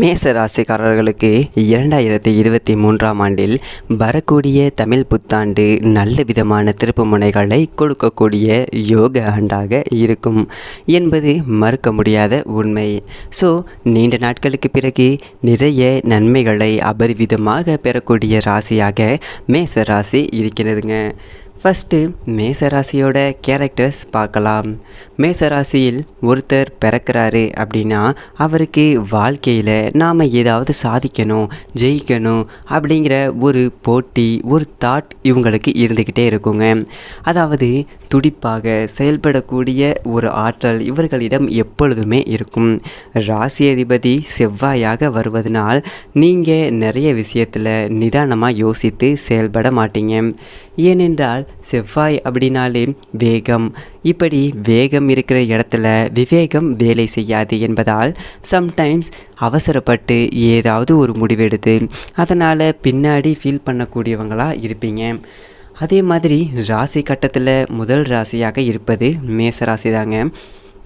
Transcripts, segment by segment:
மேச ராசிக்காரர்களுக்கு இரண்டாயிரத்தி இருபத்தி மூன்றாம் ஆண்டில் வரக்கூடிய தமிழ் புத்தாண்டு நல்ல விதமான திருப்பு முனைகளை கொடுக்கக்கூடிய யோக ஆண்டாக இருக்கும் என்பது மறுக்க முடியாத உண்மை ஸோ நீண்ட நாட்களுக்கு பிறகு நிறைய நன்மைகளை அபரிவிதமாக பெறக்கூடிய ராசியாக மேச ராசி இருக்கிறதுங்க ஃபஸ்ட்டு மேசராசியோட கேரக்டர்ஸ் பார்க்கலாம் மேசராசியில் ஒருத்தர் பிறக்கிறாரு அப்படின்னா அவருக்கு வாழ்க்கையில் நாம் ஏதாவது சாதிக்கணும் ஜெயிக்கணும் அப்படிங்கிற ஒரு போட்டி ஒரு தாட் இவங்களுக்கு இருந்துக்கிட்டே இருக்குங்க அதாவது துடிப்பாக செயல்படக்கூடிய ஒரு ஆற்றல் இவர்களிடம் எப்பொழுதுமே இருக்கும் ராசி அதிபதி செவ்வாயாக வருவதனால் நீங்கள் நிறைய விஷயத்தில் நிதானமாக யோசித்து செயல்பட மாட்டீங்க ஏனென்றால் செவ்வாய் அப்படின்னாலே வேகம் இப்படி வேகம் இருக்கிற இடத்துல விவேகம் வேலை செய்யாது என்பதால் சம்டைம்ஸ் அவசரப்பட்டு ஏதாவது ஒரு முடிவெடுத்து அதனால் பின்னாடி ஃபீல் பண்ணக்கூடியவங்களாக இருப்பீங்க அதே மாதிரி ராசி கட்டத்தில் முதல் ராசியாக இருப்பது மேச ராசி தாங்க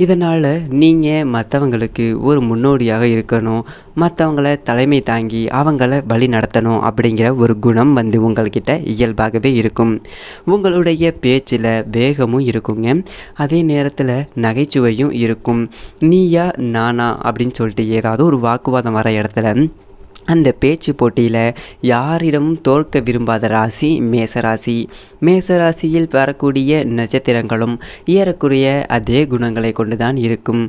இதனால் நீங்கள் மற்றவங்களுக்கு ஒரு முன்னோடியாக இருக்கணும் மற்றவங்கள தலைமை தாங்கி அவங்கள வழி நடத்தணும் அப்படிங்கிற ஒரு குணம் வந்து உங்கள்கிட்ட இயல்பாகவே இருக்கும் உங்களுடைய பேச்சில் வேகமும் இருக்குங்க அதே நேரத்தில் நகைச்சுவையும் இருக்கும் நீயா நானா அப்படின்னு சொல்லிட்டு ஏதாவது ஒரு வாக்குவாதம் வர இடத்துல அந்த பேச்சு போட்டியில் யாரிடமும் தோற்க விரும்பாத ராசி மேசராசி மேசராசியில் வரக்கூடிய நட்சத்திரங்களும் ஏறக்குறைய அதே குணங்களை கொண்டுதான் இருக்கும்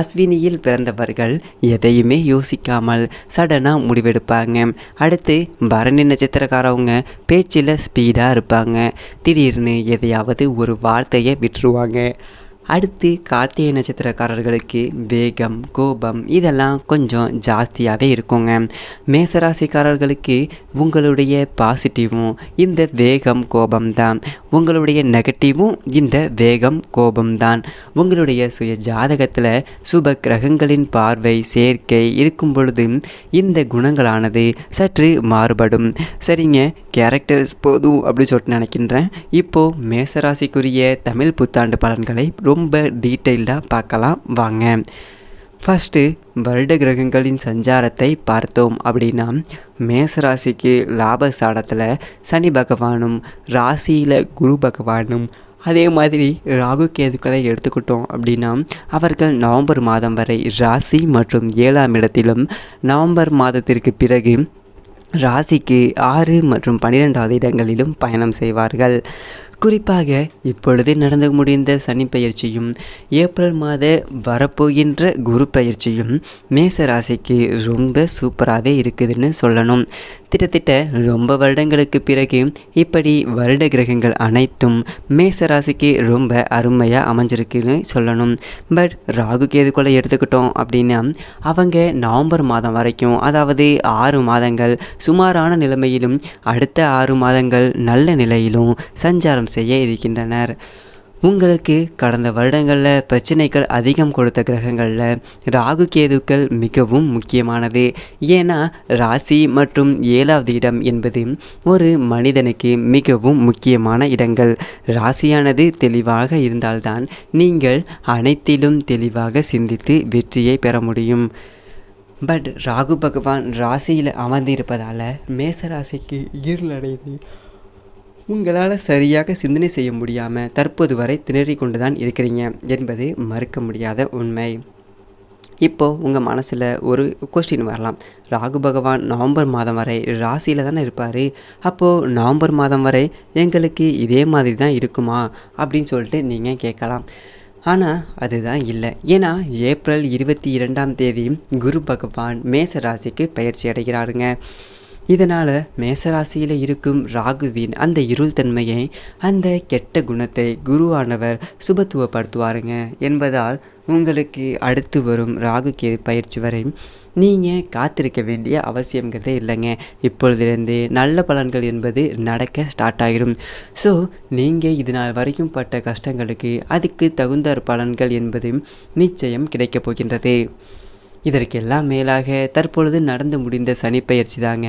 அஸ்வினியில் பிறந்தவர்கள் எதையுமே யோசிக்காமல் சடனாக முடிவெடுப்பாங்க அடுத்து பரணி நட்சத்திரக்காரவங்க பேச்சில் ஸ்பீடாக இருப்பாங்க திடீர்னு எதையாவது ஒரு வார்த்தையை விட்டுருவாங்க அடுத்து கார்த்திகை நட்சத்திரக்காரர்களுக்கு வேகம் கோபம் இதெல்லாம் கொஞ்சம் ஜாஸ்தியாகவே இருக்குங்க மேசராசிக்காரர்களுக்கு உங்களுடைய பாசிட்டிவும் இந்த வேகம் கோபம் தான் உங்களுடைய நெகட்டிவும் இந்த வேகம் கோபம் தான் உங்களுடைய சுய ஜாதகத்தில் சுப கிரகங்களின் பார்வை சேர்க்கை இருக்கும் பொழுது இந்த குணங்களானது சற்று மாறுபடும் சரிங்க கேரக்டர்ஸ் போதும் அப்படின்னு சொல்லிட்டு நினைக்கின்றேன் இப்போது மேசராசிக்குரிய தமிழ் புத்தாண்டு பலன்களை ரொம்ப டீட்டெயில்டாக பார்க்கலாம் வாங்க ஃபஸ்ட்டு வருட கிரகங்களின் சஞ்சாரத்தை பார்த்தோம் அப்படின்னா மேசராசிக்கு லாபஸ்தானத்தில் சனி பகவானும் ராசியில் குரு பகவானும் அதே மாதிரி ராகு கேதுக்களை எடுத்துக்கிட்டோம் அப்படின்னா அவர்கள் நவம்பர் மாதம் வரை ராசி மற்றும் ஏழாம் இடத்திலும் நவம்பர் மாதத்திற்கு பிறகு ராசிக்கு ஆறு மற்றும் பன்னிரெண்டாவது இடங்களிலும் பயணம் செய்வார்கள் குறிப்பாக இப்பொழுது நடந்து முடிந்த சனி பயிற்சியும் ஏப்ரல் மாத வரப்போகின்ற குரு பயிற்சியும் மேச ராசிக்கு ரொம்ப சூப்பராகவே இருக்குதுன்னு சொல்லணும் கிட்டத்தட்ட ரொம்ப வருடங்களுக்கு பிறகு இப்படி வருட கிரகங்கள் அனைத்தும் மேச ராசிக்கு ரொம்ப அருமையாக அமைஞ்சிருக்குன்னு சொல்லணும் பட் ராகு கேதுக்குள்ளே எடுத்துக்கிட்டோம் அப்படின்னா அவங்க நவம்பர் மாதம் வரைக்கும் அதாவது ஆறு மாதங்கள் சுமாரான நிலைமையிலும் அடுத்த ஆறு மாதங்கள் நல்ல நிலையிலும் சஞ்சாரம் செய்ய இருக்கின்றனர் உங்களுக்கு கடந்த வருடங்களில் பிரச்சனைகள் அதிகம் கொடுத்த கிரகங்களில் ராகு கேதுக்கள் மிகவும் முக்கியமானது ஏன்னா ராசி மற்றும் ஏழாவது இடம் என்பது ஒரு மனிதனுக்கு மிகவும் முக்கியமான இடங்கள் ராசியானது தெளிவாக இருந்தால்தான் நீங்கள் அனைத்திலும் தெளிவாக சிந்தித்து வெற்றியை பெற முடியும் பட் ராகு பகவான் ராசியில் அமர்ந்திருப்பதால் மேசராசிக்கு இருளடைந்து உங்களால் சரியாக சிந்தனை செய்ய முடியாமல் தற்போது வரை திணறிக் கொண்டு தான் இருக்கிறீங்க என்பது மறுக்க முடியாத உண்மை இப்போது உங்கள் மனசில் ஒரு கொஸ்டின் வரலாம் ராகு பகவான் நவம்பர் மாதம் வரை ராசியில் தானே இருப்பார் அப்போது நவம்பர் மாதம் வரை எங்களுக்கு இதே மாதிரி தான் இருக்குமா அப்படின்னு சொல்லிட்டு நீங்கள் கேட்கலாம் ஆனால் அதுதான் இல்லை ஏன்னா ஏப்ரல் இருபத்தி இரண்டாம் தேதி குரு பகவான் மேச ராசிக்கு பயிற்சி அடைகிறாருங்க இதனால் மேசராசியில் இருக்கும் ராகுவின் அந்த இருள் தன்மையை அந்த கெட்ட குணத்தை குருவானவர் சுபத்துவப்படுத்துவாருங்க என்பதால் உங்களுக்கு அடுத்து வரும் ராகு கேது பயிற்சி வரை நீங்கள் காத்திருக்க வேண்டிய அவசியங்கிறதே இல்லைங்க இப்பொழுதிலிருந்து நல்ல பலன்கள் என்பது நடக்க ஸ்டார்ட் ஆகிடும் ஸோ நீங்கள் இதனால் வரைக்கும் பட்ட கஷ்டங்களுக்கு அதுக்கு தகுந்த பலன்கள் என்பது நிச்சயம் கிடைக்கப் போகின்றது இதற்கெல்லாம் மேலாக தற்பொழுது நடந்து முடிந்த சனிப்பெயர்ச்சி தாங்க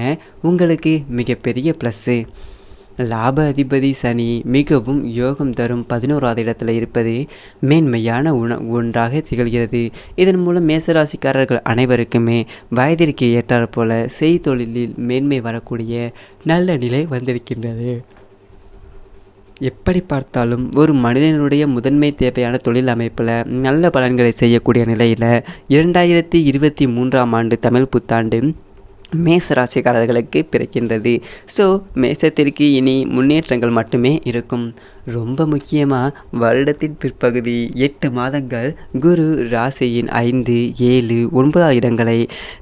உங்களுக்கு மிகப்பெரிய ப்ளஸ்ஸு லாப அதிபதி சனி மிகவும் யோகம் தரும் பதினோராவது இடத்துல இருப்பது மேன்மையான உண ஒன்றாக திகழ்கிறது இதன் மூலம் மேசராசிக்காரர்கள் அனைவருக்குமே வயதிற்கு ஏற்றாற்போல செய்தொழிலில் மேன்மை வரக்கூடிய நல்ல நிலை வந்திருக்கின்றது எப்படி பார்த்தாலும் ஒரு மனிதனுடைய முதன்மை தேவையான தொழில் அமைப்பில் நல்ல பலன்களை செய்யக்கூடிய நிலையில் இரண்டாயிரத்தி இருபத்தி மூன்றாம் ஆண்டு தமிழ் புத்தாண்டு மேச ராசிக்காரர்களுக்கு பிறக்கின்றது ஸோ மேசத்திற்கு இனி முன்னேற்றங்கள் மட்டுமே இருக்கும் ரொம்ப முக்கியமாக வருடத்தின் பிற்பகுதி எட்டு மாதங்கள் குரு ராசியின் ஐந்து ஏழு ஒன்பதாவது இடங்களை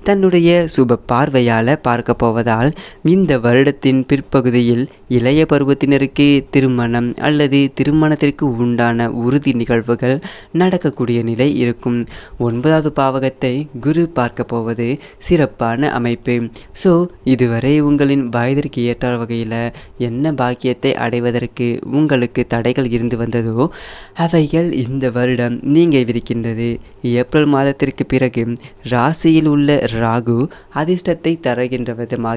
தன்னுடைய சுப பார்வையால் பார்க்க போவதால் இந்த வருடத்தின் பிற்பகுதியில் இளைய பருவத்தினருக்கு திருமணம் அல்லது திருமணத்திற்கு உண்டான உறுதி நிகழ்வுகள் நடக்கக்கூடிய நிலை இருக்கும் ஒன்பதாவது பாவகத்தை குரு பார்க்க போவது சிறப்பான அமைப்பு ஸோ இதுவரை உங்களின் வயதிற்கு ஏற்ற வகையில் என்ன பாக்கியத்தை அடைவதற்கு உங்களுக்கு தடைகள் இருந்து வந்ததோ அவைகள் இந்த வருடம் நீங்கள் விரிக்கின்றது ஏப்ரல் மாதத்திற்கு பிறகு ராசியில் உள்ள ராகு அதிர்ஷ்டத்தை தருகின்ற விதமாக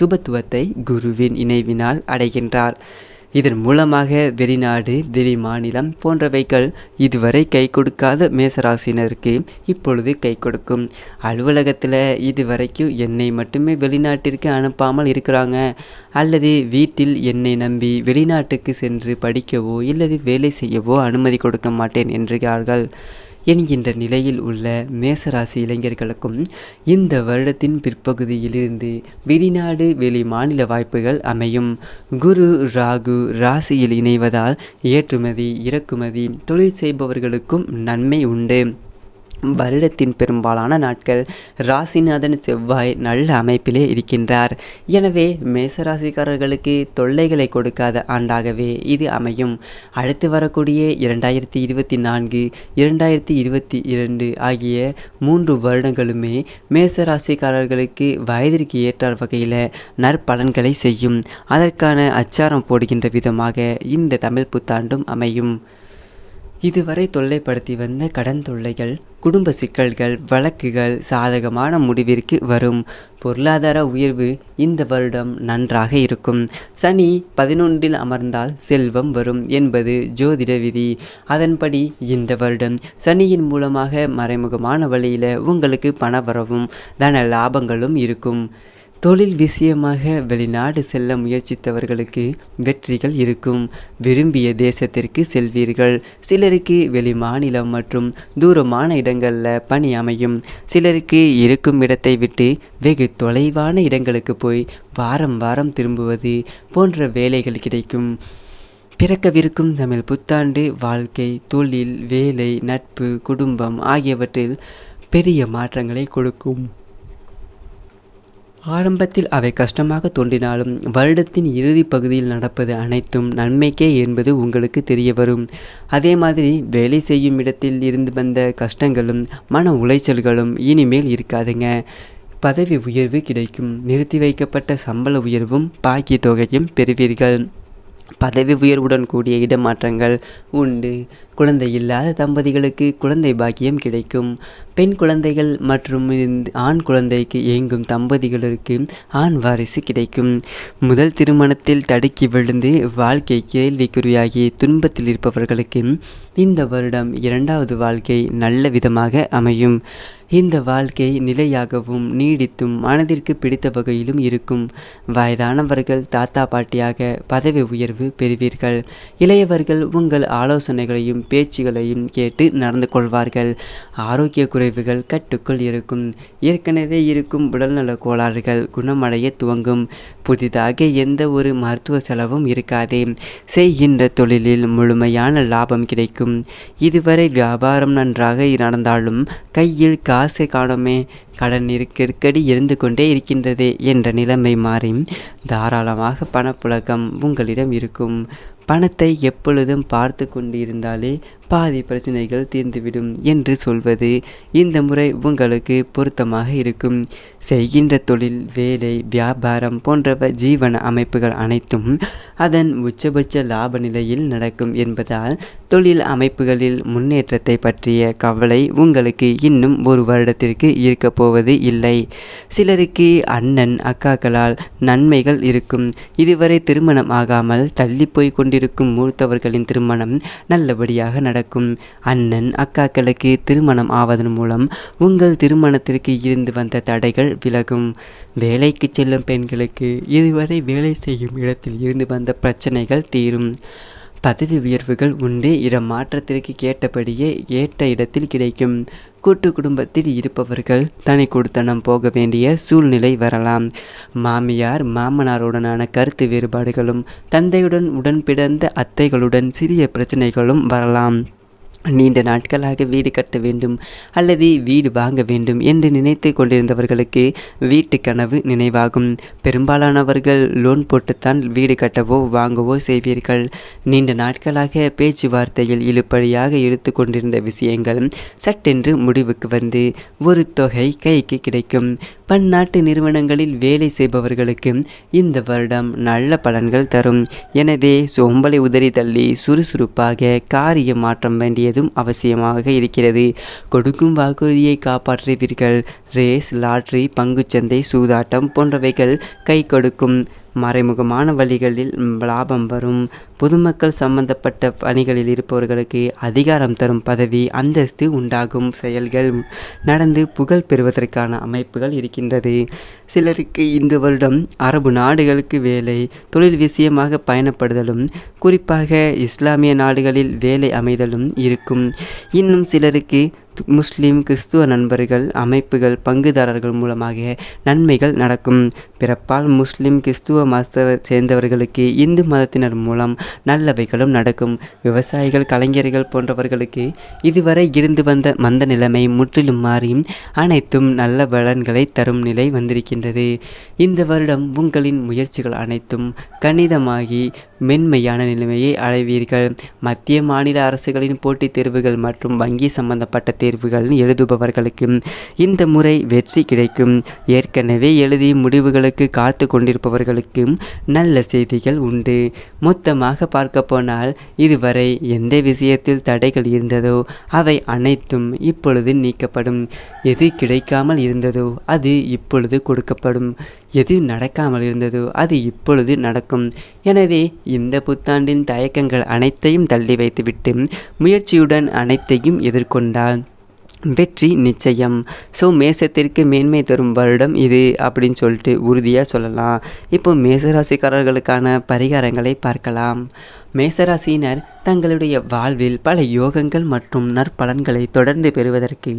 சுபத்துவத்தை குருவின் இணைவினால் அடைகின்றார் இதன் மூலமாக வெளிநாடு வெளி மாநிலம் போன்றவைகள் இதுவரை கை கொடுக்காத மேசராசினருக்கு இப்பொழுது கை கொடுக்கும் அலுவலகத்தில் இதுவரைக்கும் என்னை மட்டுமே வெளிநாட்டிற்கு அனுப்பாமல் இருக்கிறாங்க அல்லது வீட்டில் என்னை நம்பி வெளிநாட்டுக்கு சென்று படிக்கவோ இல்லது வேலை செய்யவோ அனுமதி கொடுக்க மாட்டேன் என்றுகிறார்கள் என்கின்ற நிலையில் உள்ள மேசராசி இளைஞர்களுக்கும் இந்த வருடத்தின் பிற்பகுதியிலிருந்து வெளிநாடு வெளி மாநில வாய்ப்புகள் அமையும் குரு ராகு ராசியில் இணைவதால் ஏற்றுமதி இறக்குமதி தொழில் செய்பவர்களுக்கும் நன்மை உண்டு வருடத்தின் பெரும்பாலான நாட்கள் ராசிநாதன் செவ்வாய் நல்ல அமைப்பிலே இருக்கின்றார் எனவே மேசராசிக்காரர்களுக்கு தொல்லைகளை கொடுக்காத ஆண்டாகவே இது அமையும் அடுத்து வரக்கூடிய இரண்டாயிரத்தி இருபத்தி நான்கு இரண்டாயிரத்தி இருபத்தி இரண்டு ஆகிய மூன்று வருடங்களுமே மேசராசிக்காரர்களுக்கு வயதிற்கு ஏற்றார் வகையில் நற்பலன்களை செய்யும் அதற்கான அச்சாரம் போடுகின்ற விதமாக இந்த தமிழ் புத்தாண்டும் அமையும் இதுவரை தொல்லைப்படுத்தி வந்த கடன் தொல்லைகள் குடும்ப சிக்கல்கள் வழக்குகள் சாதகமான முடிவிற்கு வரும் பொருளாதார உயர்வு இந்த வருடம் நன்றாக இருக்கும் சனி பதினொன்றில் அமர்ந்தால் செல்வம் வரும் என்பது ஜோதிட விதி அதன்படி இந்த வருடம் சனியின் மூலமாக மறைமுகமான வழியில் உங்களுக்கு பண வரவும் தன லாபங்களும் இருக்கும் தொழில் விஷயமாக வெளிநாடு செல்ல முயற்சித்தவர்களுக்கு வெற்றிகள் இருக்கும் விரும்பிய தேசத்திற்கு செல்வீர்கள் சிலருக்கு வெளி மாநிலம் மற்றும் தூரமான இடங்களில் பணி அமையும் சிலருக்கு இருக்கும் இடத்தை விட்டு வெகு தொலைவான இடங்களுக்கு போய் வாரம் வாரம் திரும்புவது போன்ற வேலைகள் கிடைக்கும் பிறக்கவிருக்கும் தமிழ் புத்தாண்டு வாழ்க்கை தொழில் வேலை நட்பு குடும்பம் ஆகியவற்றில் பெரிய மாற்றங்களை கொடுக்கும் ஆரம்பத்தில் அவை கஷ்டமாக தோன்றினாலும் வருடத்தின் இறுதி பகுதியில் நடப்பது அனைத்தும் நன்மைக்கே என்பது உங்களுக்கு தெரிய வரும் அதே மாதிரி வேலை செய்யும் இடத்தில் இருந்து வந்த கஷ்டங்களும் மன உளைச்சல்களும் இனிமேல் இருக்காதுங்க பதவி உயர்வு கிடைக்கும் நிறுத்தி வைக்கப்பட்ட சம்பள உயர்வும் பாக்கி தொகையும் பெறுவீர்கள் பதவி உயர்வுடன் கூடிய இடமாற்றங்கள் உண்டு குழந்தை இல்லாத தம்பதிகளுக்கு குழந்தை பாக்கியம் கிடைக்கும் பெண் குழந்தைகள் மற்றும் ஆண் குழந்தைக்கு இயங்கும் தம்பதிகளுக்கு ஆண் வாரிசு கிடைக்கும் முதல் திருமணத்தில் தடுக்கி விழுந்து வாழ்க்கை கேள்விக்குறியாகி துன்பத்தில் இருப்பவர்களுக்கு இந்த வருடம் இரண்டாவது வாழ்க்கை நல்ல விதமாக அமையும் இந்த வாழ்க்கை நிலையாகவும் நீடித்தும் மனதிற்கு பிடித்த வகையிலும் இருக்கும் வயதானவர்கள் தாத்தா பாட்டியாக பதவி உயர்வு பெறுவீர்கள் இளையவர்கள் உங்கள் ஆலோசனைகளையும் பேச்சுகளையும் கேட்டு நடந்து கொள்வார்கள் ஆரோக்கிய குறைவுகள் கட்டுக்குள் இருக்கும் ஏற்கனவே இருக்கும் உடல்நல கோளாறுகள் குணமடைய துவங்கும் புதிதாக எந்த ஒரு மருத்துவ செலவும் இருக்காது செய்கின்ற தொழிலில் முழுமையான லாபம் கிடைக்கும் இதுவரை வியாபாரம் நன்றாக நடந்தாலும் கையில் கா காசு காலமே கடன் நெருக்கடி இருந்து கொண்டே இருக்கின்றது என்ற நிலைமை மாறி தாராளமாக பணப்புழக்கம் உங்களிடம் இருக்கும் பணத்தை எப்பொழுதும் பார்த்து கொண்டிருந்தாலே பாதி பிரச்சனைகள் தீர்ந்துவிடும் என்று சொல்வது இந்த முறை உங்களுக்கு பொருத்தமாக இருக்கும் செய்கின்ற தொழில் வேலை வியாபாரம் போன்றவ ஜீவன அமைப்புகள் அனைத்தும் அதன் உச்சபட்ச லாப நிலையில் நடக்கும் என்பதால் தொழில் அமைப்புகளில் முன்னேற்றத்தை பற்றிய கவலை உங்களுக்கு இன்னும் ஒரு வருடத்திற்கு இருக்கப் போவது இல்லை சிலருக்கு அண்ணன் அக்காக்களால் நன்மைகள் இருக்கும் இதுவரை திருமணம் ஆகாமல் தள்ளிப்போய் கொண்டிருக்கும் மூத்தவர்களின் திருமணம் நல்லபடியாக நடக்கும் நடக்கும் அண்ணன் அக்காக்களுக்கு திருமணம் ஆவதன் மூலம் உங்கள் திருமணத்திற்கு இருந்து வந்த தடைகள் விலகும் வேலைக்கு செல்லும் பெண்களுக்கு இதுவரை வேலை செய்யும் இடத்தில் இருந்து வந்த பிரச்சனைகள் தீரும் பதவி உயர்வுகள் உண்டு இட மாற்றத்திற்கு கேட்டபடியே ஏற்ற இடத்தில் கிடைக்கும் கூட்டு குடும்பத்தில் இருப்பவர்கள் தனி கொடுத்தனம் போக வேண்டிய சூழ்நிலை வரலாம் மாமியார் மாமனாருடனான கருத்து வேறுபாடுகளும் தந்தையுடன் உடன் பிறந்த அத்தைகளுடன் சிறிய பிரச்சனைகளும் வரலாம் நீண்ட நாட்களாக வீடு கட்ட வேண்டும் அல்லது வீடு வாங்க வேண்டும் என்று நினைத்து கொண்டிருந்தவர்களுக்கு வீட்டு கனவு நினைவாகும் பெரும்பாலானவர்கள் லோன் போட்டுத்தான் வீடு கட்டவோ வாங்கவோ செய்வீர்கள் நீண்ட நாட்களாக பேச்சுவார்த்தையில் இழுப்படியாக எடுத்து கொண்டிருந்த விஷயங்கள் சட்டென்று முடிவுக்கு வந்து ஒரு தொகை கைக்கு கிடைக்கும் பன்னாட்டு நிறுவனங்களில் வேலை செய்பவர்களுக்கு இந்த வருடம் நல்ல பலன்கள் தரும் எனவே சோம்பலை உதறி தள்ளி சுறுசுறுப்பாக காரிய மாற்றம் வேண்டியதும் அவசியமாக இருக்கிறது கொடுக்கும் வாக்குறுதியை காப்பாற்றுவீர்கள் ரேஸ் லாட்ரி பங்குச்சந்தை சூதாட்டம் போன்றவைகள் கை கொடுக்கும் மறைமுகமான வழிகளில் லாபம் வரும் பொதுமக்கள் சம்பந்தப்பட்ட பணிகளில் இருப்பவர்களுக்கு அதிகாரம் தரும் பதவி அந்தஸ்து உண்டாகும் செயல்கள் நடந்து புகழ் பெறுவதற்கான அமைப்புகள் இருக்கின்றது சிலருக்கு இந்த வருடம் அரபு நாடுகளுக்கு வேலை தொழில் விஷயமாக பயணப்படுதலும் குறிப்பாக இஸ்லாமிய நாடுகளில் வேலை அமைதலும் இருக்கும் இன்னும் சிலருக்கு முஸ்லீம் கிறிஸ்துவ நண்பர்கள் அமைப்புகள் பங்குதாரர்கள் மூலமாக நன்மைகள் நடக்கும் பிறப்பால் முஸ்லிம் கிறிஸ்துவ மதத்தை சேர்ந்தவர்களுக்கு இந்து மதத்தினர் மூலம் நல்லவைகளும் நடக்கும் விவசாயிகள் கலைஞர்கள் போன்றவர்களுக்கு இதுவரை இருந்து வந்த மந்த நிலைமை முற்றிலும் மாறி அனைத்தும் நல்ல பலன்களை தரும் நிலை வந்திருக்கின்றது இந்த வருடம் உங்களின் முயற்சிகள் அனைத்தும் கணிதமாகி மென்மையான நிலைமையை அடைவீர்கள் மத்திய மாநில அரசுகளின் போட்டித் தேர்வுகள் மற்றும் வங்கி சம்பந்தப்பட்ட தேர்வுகள் எழுதுபவர்களுக்கும் இந்த முறை வெற்றி கிடைக்கும் ஏற்கனவே எழுதி முடிவுகளுக்கு உங்களுக்கு காத்து கொண்டிருப்பவர்களுக்கும் நல்ல செய்திகள் உண்டு மொத்தமாக பார்க்க போனால் இதுவரை எந்த விஷயத்தில் தடைகள் இருந்ததோ அவை அனைத்தும் இப்பொழுது நீக்கப்படும் எது கிடைக்காமல் இருந்ததோ அது இப்பொழுது கொடுக்கப்படும் எது நடக்காமல் இருந்ததோ அது இப்பொழுது நடக்கும் எனவே இந்த புத்தாண்டின் தயக்கங்கள் அனைத்தையும் தள்ளி வைத்துவிட்டு முயற்சியுடன் அனைத்தையும் எதிர்கொண்டால் வெற்றி நிச்சயம் ஸோ மேசத்திற்கு மேன்மை தரும் வருடம் இது அப்படின்னு சொல்லிட்டு உறுதியாக சொல்லலாம் இப்போ மேசராசிக்காரர்களுக்கான பரிகாரங்களை பார்க்கலாம் மேசராசியினர் தங்களுடைய வாழ்வில் பல யோகங்கள் மற்றும் நற்பலன்களை தொடர்ந்து பெறுவதற்கு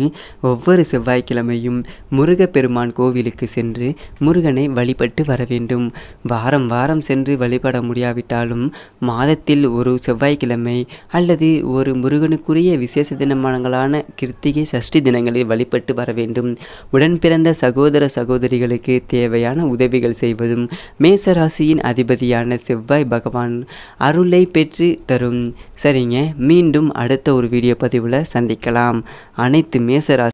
ஒவ்வொரு செவ்வாய்க்கிழமையும் முருகப்பெருமான் கோவிலுக்கு சென்று முருகனை வழிபட்டு வர வேண்டும் வாரம் வாரம் சென்று வழிபட முடியாவிட்டாலும் மாதத்தில் ஒரு செவ்வாய்க்கிழமை அல்லது ஒரு முருகனுக்குரிய விசேஷ தினமானங்களான கிருத்திகை சஷ்டி தினங்களில் வழிபட்டு வர வேண்டும் உடன் பிறந்த சகோதர சகோதரிகளுக்கு தேவையான உதவிகள் செய்வதும் மேசராசியின் அதிபதியான செவ்வாய் பகவான் அருளை பெற்று தரும் சரிங்க மீண்டும் அடுத்த ஒரு வீடியோ பதிவில் சந்திக்கலாம் அனைத்து மேசராசி